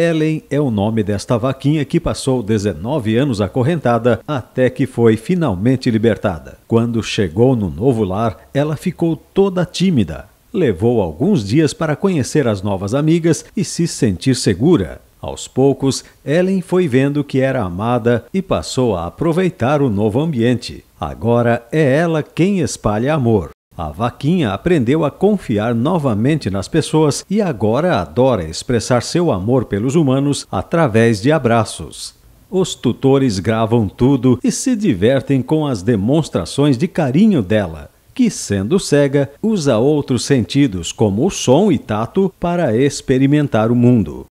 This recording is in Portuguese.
Ellen é o nome desta vaquinha que passou 19 anos acorrentada até que foi finalmente libertada. Quando chegou no novo lar, ela ficou toda tímida. Levou alguns dias para conhecer as novas amigas e se sentir segura. Aos poucos, Ellen foi vendo que era amada e passou a aproveitar o novo ambiente. Agora é ela quem espalha amor. A vaquinha aprendeu a confiar novamente nas pessoas e agora adora expressar seu amor pelos humanos através de abraços. Os tutores gravam tudo e se divertem com as demonstrações de carinho dela, que, sendo cega, usa outros sentidos como o som e tato para experimentar o mundo.